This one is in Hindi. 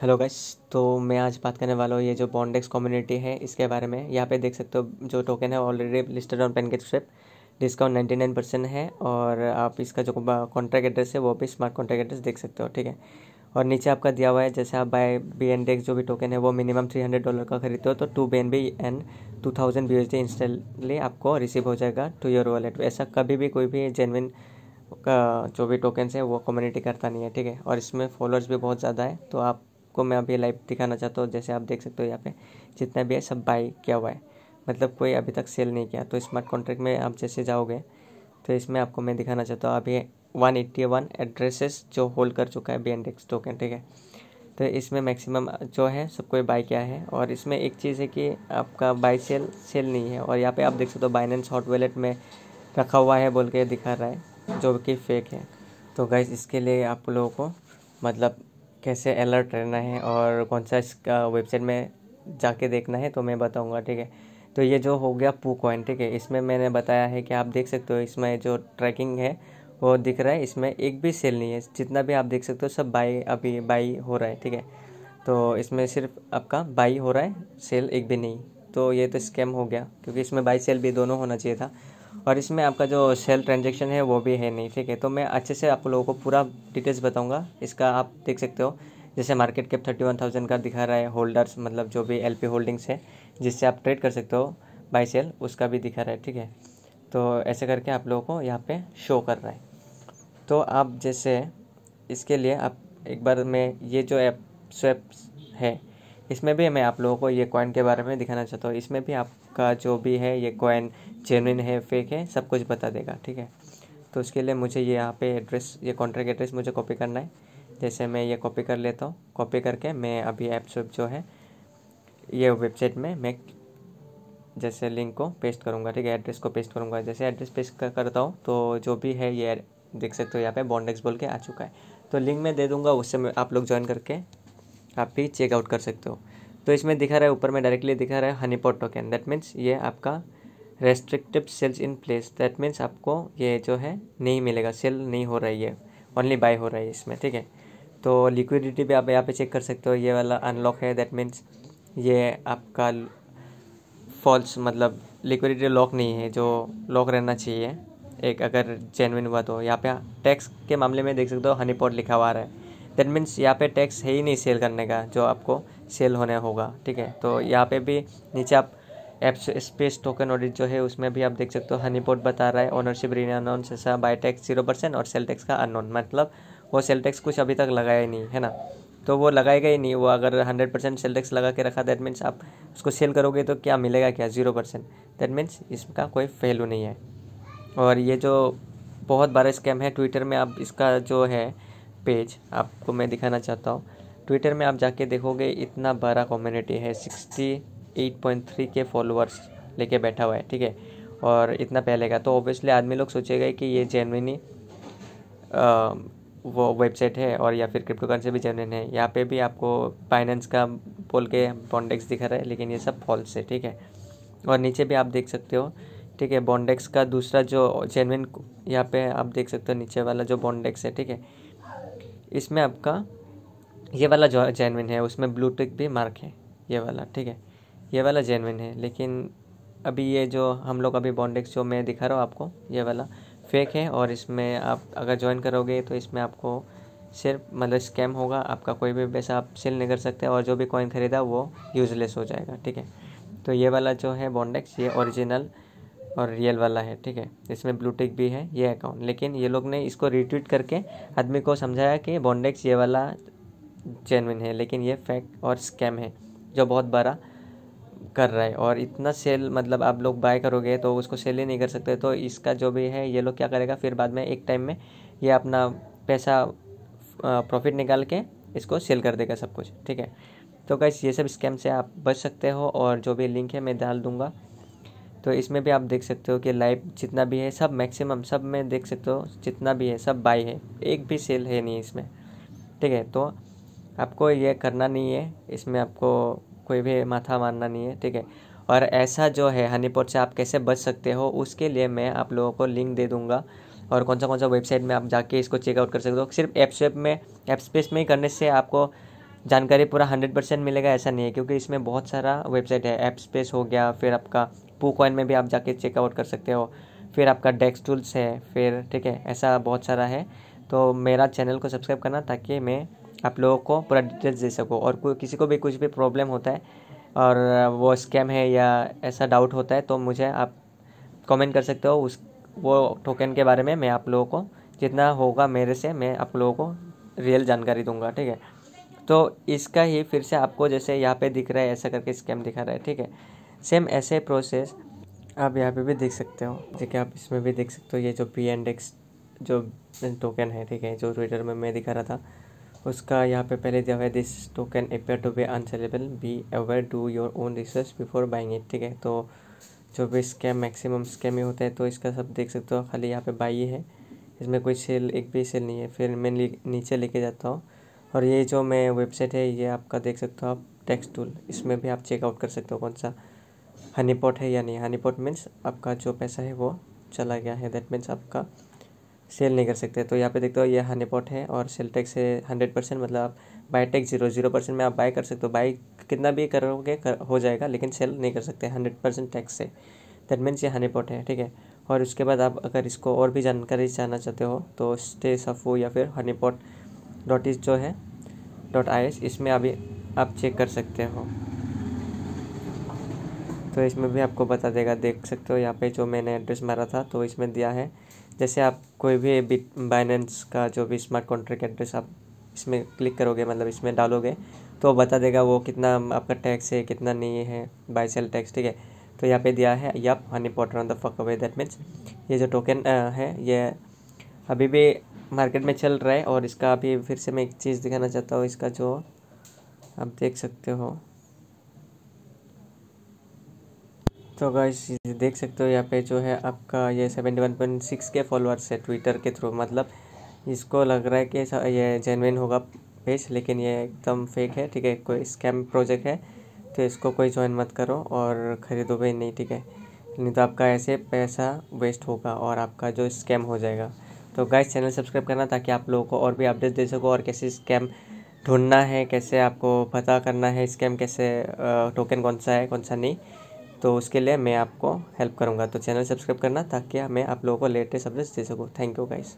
हेलो गाइस तो मैं आज बात करने वाला हूँ ये जो बॉन्डेक्स कम्युनिटी है इसके बारे में यहाँ पे देख सकते हो जो टोकन है ऑलरेडी लिस्टेड ऑन पेन के strip discount ninety nine percent है और आप इसका जो कॉन्ट्रैक्ट एड्रेस है वो भी स्मार्ट कॉन्ट्रैक्ट एड्रेस देख सकते हो ठीक है और नीचे आपका दिया हुआ है जैसे आप बाय बी एन डेक्स जो भी टोकन है वो मिनिमम थ्री हंड्रेड डॉलर का खरीदते हो तो two B N B and two thousand B H D instantly आपको रिसीव हो जाएगा टू योर वॉलेट ऐसा कभी भी कोई भी जेनविन का जो भी टोकन्स है वो कम्युनिटी करता नहीं है ठीक है और इसमें फॉलोअर्स भी बहुत ज़्यादा है तो आप आपको मैं अभी लाइव दिखाना चाहता हूँ जैसे आप देख सकते हो यहाँ पे जितना भी है सब बाई किया हुआ है मतलब कोई अभी तक सेल नहीं किया तो स्मार्ट कॉन्ट्रैक्ट में आप जैसे जाओगे तो इसमें आपको मैं दिखाना चाहता हूँ अभी वन एट्टी वन एड्रेसेस जो होल्ड कर चुका है बी एंड डेक्स टोकन ठीक है तो इसमें मैक्सिमम जो है सबको बाई किया है और इसमें एक चीज़ है कि आपका बाई सेल सेल नहीं है और यहाँ पे आप देख सकते हो बाइनेंस हॉट वैलेट में रखा हुआ है बोल के दिखा रहा है जो कि फेक है तो गैस इसके लिए आप लोगों को मतलब कैसे अलर्ट रहना है और कौन सा इसका वेबसाइट में जाके देखना है तो मैं बताऊँगा ठीक है तो ये जो हो गया पू कॉइन ठीक है इसमें मैंने बताया है कि आप देख सकते हो इसमें जो ट्रैकिंग है वो दिख रहा है इसमें एक भी सेल नहीं है जितना भी आप देख सकते हो सब बाई अभी बाई हो रहा है ठीक है तो इसमें सिर्फ आपका बाई हो रहा है सेल एक भी नहीं तो ये तो स्कैम हो गया क्योंकि इसमें बाई सेल भी दोनों होना चाहिए था और इसमें आपका जो सेल ट्रांजेक्शन है वो भी है नहीं ठीक है तो मैं अच्छे से आप लोगों को पूरा डिटेल्स बताऊँगा इसका आप देख सकते हो जैसे market cap thirty one thousand का दिखा रहा है होल्डर्स मतलब जो भी एल पी होल्डिंग्स है जिससे आप ट्रेड कर सकते हो बाई सेल उसका भी दिखा रहा है ठीक है तो ऐसे करके आप लोगों को यहाँ पे शो कर रहा है तो आप जैसे इसके लिए आप एक बार मैं ये जो ऐप स्वेप है इसमें भी मैं आप लोगों को ये कॉइन के बारे में दिखाना चाहता हूँ इसमें भी आपका जो भी है ये कॉइन जेनविन है फेक है सब कुछ बता देगा ठीक है तो उसके लिए मुझे ये यहाँ पे एड्रेस ये कॉन्ट्रैक्ट एड्रेस मुझे कॉपी करना है जैसे मैं ये कॉपी कर लेता हूँ कॉपी करके मैं अभी ऐप्स जो है ये वेबसाइट में मैं जैसे लिंक को पेस्ट करूँगा ठीक है एड्रेस को पेस्ट करूँगा जैसे एड्रेस पेस्ट करता हूँ तो जो भी है ये देख सकते हो यहाँ पे बॉन्डेक्स बोल के आ चुका है तो लिंक मैं दे दूँगा उससे आप लोग ज्वाइन करके आप भी चेकआउट कर सकते हो तो इसमें दिखा रहा है ऊपर में डायरेक्टली दिखा रहा है हनीपॉट टोकन दैट मीन्स ये आपका restrictive sales in place that means आपको ये जो है नहीं मिलेगा सेल नहीं हो रही है ओनली बाय हो रही है इसमें ठीक है तो लिक्विडिटी भी आप यहाँ पे चेक कर सकते हो ये वाला अनलॉक है दैट मीन्स ये आपका फॉल्स मतलब लिक्विडिटी लॉक नहीं है जो लॉक रहना चाहिए एक अगर जेनविन हुआ तो यहाँ पे टैक्स के मामले में देख सकते हो हनी पॉट लिखा हुआ रहा है दैट मीन्स यहाँ पे टैक्स है ही नहीं सेल करने का जो आपको सेल होने होगा ठीक है तो यहाँ पे भी नीचे आप एप्स स्पेस टोकन ऑडिट जो है उसमें भी आप देख सकते हो हनी पोर्ट बता रहा है ऑनरशिप रीन अनोन से बायोटेक्स जीरो परसेंट और सेलटेक्स का अनोन मतलब वो सेलटेक्स कुछ अभी तक लगाया ही नहीं है ना तो वो लगाएगा ही नहीं वो अगर हंड्रेड परसेंट सेल टैक्स लगा के रखा दैट मीन्स आप उसको सेल करोगे तो क्या मिलेगा क्या जीरो परसेंट दैट मीन्स इसका कोई वैल्यू नहीं है और ये जो बहुत बड़ा स्कैम है ट्विटर में आप इसका जो है पेज आपको मैं दिखाना चाहता हूँ ट्विटर में आप जाके देखोगे इतना बड़ा कम्युनिटी है सिक्सटी 8.3 के फॉलोअर्स लेके बैठा हुआ है ठीक है और इतना पहले का तो ऑब्वियसली आदमी लोग सोचेगा कि ये जेनविनी वो वेबसाइट है और या फिर क्रिप्टो करेंसी भी जेनविन है यहाँ पे भी आपको फाइनेंस का बोल के बॉन्डेक्स दिखा रहा है लेकिन ये सब फॉल्स है ठीक है और नीचे भी आप देख सकते हो ठीक है बॉन्डेक्स का दूसरा जो जेनविन यहाँ पे आप देख सकते हो नीचे वाला जो बॉन्डेक्स है ठीक है इसमें आपका ये वाला जो जेनविन है उसमें ब्लूटिक भी मार्क है ये वाला ठीक है ये वाला जेनविन है लेकिन अभी ये जो हम लोग अभी बॉन्डेक्स जो मैं दिखा रहा हूँ आपको ये वाला फेक है और इसमें आप अगर ज्वाइन करोगे तो इसमें आपको सिर्फ मतलब स्कैम होगा आपका कोई भी पैसा आप सेल नहीं कर सकते और जो भी कॉइन ख़रीदा वो यूजलेस हो जाएगा ठीक है तो ये वाला जो है बॉन्डेक्स ये ओरिजिनल और रियल वाला है ठीक है इसमें ब्लूटिक भी है ये अकाउंट लेकिन ये लोग ने इसको रिट्वीट करके आदमी को समझाया कि बॉन्डेक्स ये वाला जेनविन है लेकिन ये फेक और स्कैम है जो बहुत बड़ा कर रहा है और इतना सेल मतलब आप लोग बाय करोगे तो उसको सेल ही नहीं कर सकते तो इसका जो भी है ये लोग क्या करेगा फिर बाद में एक टाइम में ये अपना पैसा प्रॉफिट निकाल के इसको सेल कर देगा सब कुछ ठीक है तो गैस ये सब स्कैम से आप बच सकते हो और जो भी लिंक है मैं डाल दूँगा तो इसमें भी आप देख सकते हो कि लाइव जितना भी है सब मैक्सिमम सब में देख सकते हो जितना भी है सब बाई है एक भी सेल है नहीं इसमें ठीक है तो आपको ये करना नहीं है इसमें आपको कोई भी माथा मारना नहीं है ठीक है और ऐसा जो है हनीपॉट से आप कैसे बच सकते हो उसके लिए मैं आप लोगों को लिंक दे दूँगा और कौन सा कौन सा वेबसाइट में आप जाके इसको चेकआउट कर सकते हो सिर्फ ऐप्स वेप में ऐप स्पेस में ही करने से आपको जानकारी पूरा हंड्रेड परसेंट मिलेगा ऐसा नहीं है क्योंकि इसमें बहुत सारा वेबसाइट है ऐप स्पेस हो गया फिर आपका पू कॉइन में भी आप जाके चेकआउट कर सकते हो फिर आपका डेस्क टूल्स है फिर ठीक है ऐसा बहुत सारा है तो मेरा चैनल को सब्सक्राइब करना ताकि मैं आप लोगों को पूरा डिटेल्स दे सको और कोई किसी को भी कुछ भी प्रॉब्लम होता है और वो स्कैम है या ऐसा डाउट होता है तो मुझे आप कमेंट कर सकते हो उस वो टोकन के बारे में मैं आप लोगों को जितना होगा मेरे से मैं आप लोगों को रियल जानकारी दूंगा ठीक है तो इसका ही फिर से आपको जैसे यहाँ पे दिख रहा है ऐसा करके स्कैम दिखा रहा है ठीक है सेम ऐसे प्रोसेस आप यहाँ पे भी देख सकते हो ठीक है आप इसमें भी देख सकते हो ये जो पी एंड एक्स जो टोकन है ठीक है जो ट्विटर में मैं दिखा रहा था उसका यहाँ पे पहले दिया हुआ है this token appear to be unsellable be aware do your own research before buying it ठीक है तो जो भी स्कैम मैक्सिमम स्कैम ही होता है तो इसका सब देख सकते हो खाली यहाँ पे बाई है इसमें कोई सेल एक भी सेल नहीं है फिर मैं नीचे लेके जाता हूँ और ये जो मैं वेबसाइट है ये आपका देख सकते हो आप टेक्स टूल इसमें भी आप चेकआउट कर सकते हो कौन सा हनीपॉट है या नहीं हनीपॉट मीन्स आपका जो पैसा है वो चला गया है दैट मीन्स आपका सेल नहीं कर सकते तो यहाँ पे देखते हो ये हनीपॉट है और सेल टैक्स है हंड्रेड परसेंट मतलब buy tax zero zero percent में आप बाय कर सकते हो बाई कितना भी करोगे कर, हो जाएगा लेकिन सेल नहीं कर सकते हंड्रेड परसेंट टैक्स से दैट मीन्स ये हनीपॉट है ठीक है और उसके बाद आप अगर इसको और भी जानकारी जानना चाहते हो तो स्टे सफो या फिर हनीपॉट डॉट इज जो है डॉट आई एस इसमें अभी आप चेक कर सकते हो तो इसमें भी आपको बता देगा देख सकते हो यहाँ पे जो मैंने एड्रेस मारा था तो इसमें दिया है जैसे आप कोई भी बाइनेंस का जो भी स्मार्ट कॉन्ट्रैक्ट एड्रेस आप इसमें क्लिक करोगे मतलब इसमें डालोगे तो बता देगा वो कितना आपका टैक्स है कितना नहीं है बाई सेल टैक्स ठीक है तो यहाँ पे दिया है yup honey potter on the फक अवे दैट मीन्स ये जो टोकन है ये अभी भी मार्केट में चल रहा है और इसका अभी फिर से मैं एक चीज़ दिखाना चाहता हूँ इसका जो आप देख सकते हो तो गाइस देख सकते हो यहाँ पे जो है आपका ये seventy one point six K followers है ट्विटर के थ्रू मतलब इसको लग रहा है कि ये जेनविन होगा पेज लेकिन ये एकदम फेक है ठीक है कोई स्कैम प्रोजेक्ट है तो इसको कोई ज्वाइन मत करो और ख़रीदो भी नहीं ठीक है नहीं तो आपका ऐसे पैसा वेस्ट होगा और आपका जो स्कैम हो जाएगा तो गाइस चैनल सब्सक्राइब करना ताकि आप लोगों को और भी अपडेट दे सको और कैसे स्कैम ढूंढना है कैसे आपको पता करना है स्कैम कैसे टोकन कौन सा है कौन सा नहीं तो उसके लिए मैं आपको हेल्प करूँगा तो चैनल सब्सक्राइब करना ताकि मैं आप लोगों को लेटेस्ट अपडेट्स दे सकूँ थैंक यू गाइस